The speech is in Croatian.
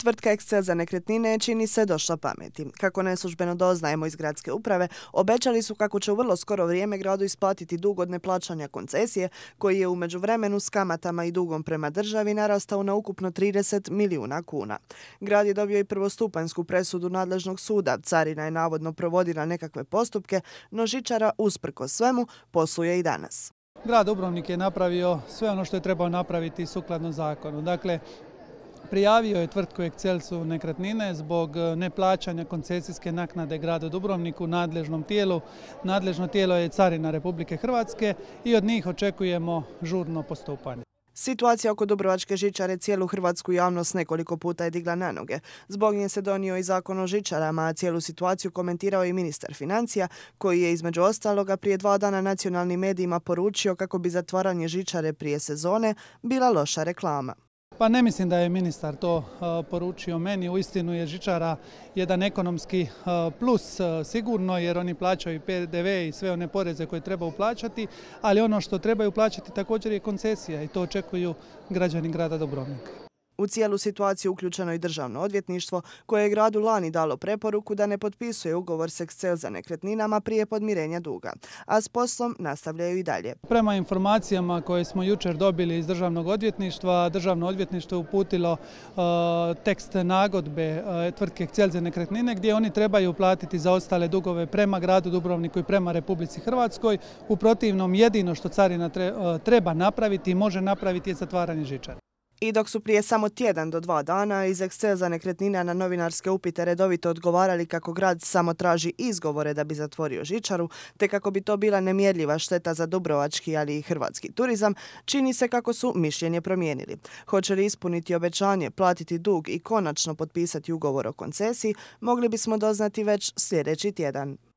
Tvrtka Excel za nekretnine čini se došla pameti. Kako neslužbeno doznajemo iz gradske uprave, obećali su kako će u vrlo skoro vrijeme gradu isplatiti dug od neplaćanja koncesije, koji je u međuvremenu s kamatama i dugom prema državi narastao na ukupno 30 milijuna kuna. Grad je dobio i prvostupanjsku presudu nadležnog suda. Carina je navodno provodila nekakve postupke, no Žičara, usprko svemu, posluje i danas. Grad Dubrovnik je napravio sve ono što je trebao napraviti sukladno zakonu. Dakle, Prijavio je tvrtku Excelsu nekretnine zbog e, neplaćanja koncesijske naknade gradu Dubrovniku nadležnom tijelu. Nadležno tijelo je Carina Republike Hrvatske i od njih očekujemo žurno postupanje. Situacija oko Dubrovačke žičare cijelu hrvatsku javnost nekoliko puta je digla na noge. Zbog nje se donio i zakon o žičarama, a cijelu situaciju komentirao i ministar financija, koji je između ostaloga prije dva dana nacionalnim medijima poručio kako bi zatvaranje žičare prije sezone bila loša reklama. Pa ne mislim da je ministar to uh, poručio meni. istinu je žičara jedan ekonomski uh, plus uh, sigurno jer oni plaćaju PDV i sve one poreze koje treba uplaćati, ali ono što trebaju plaćati također je koncesija i to očekuju građani grada Dobrovnika. U cijelu situaciju uključeno i državno odvjetništvo koje je gradu Lani dalo preporuku da ne potpisuje ugovor s Excel za nekretninama prije podmirenja duga, a s poslom nastavljaju i dalje. Prema informacijama koje smo jučer dobili iz državnog odvjetništva, državno odvjetništvo je uputilo e, tekst nagodbe e, tvrtke Excel za nekretnine gdje oni trebaju platiti za ostale dugove prema gradu Dubrovniku i prema Republici Hrvatskoj. U protivnom jedino što carina e, treba napraviti i može napraviti je zatvaranje žičara. I dok su prije samo tjedan do dva dana iz Excelza nekretnina na novinarske upite redovito odgovarali kako grad samo traži izgovore da bi zatvorio žičaru, te kako bi to bila nemjerljiva šteta za dubrovački ali i hrvatski turizam, čini se kako su mišljenje promijenili. Hoće li ispuniti obećanje, platiti dug i konačno potpisati ugovor o koncesiji, mogli bismo doznati već sljedeći tjedan.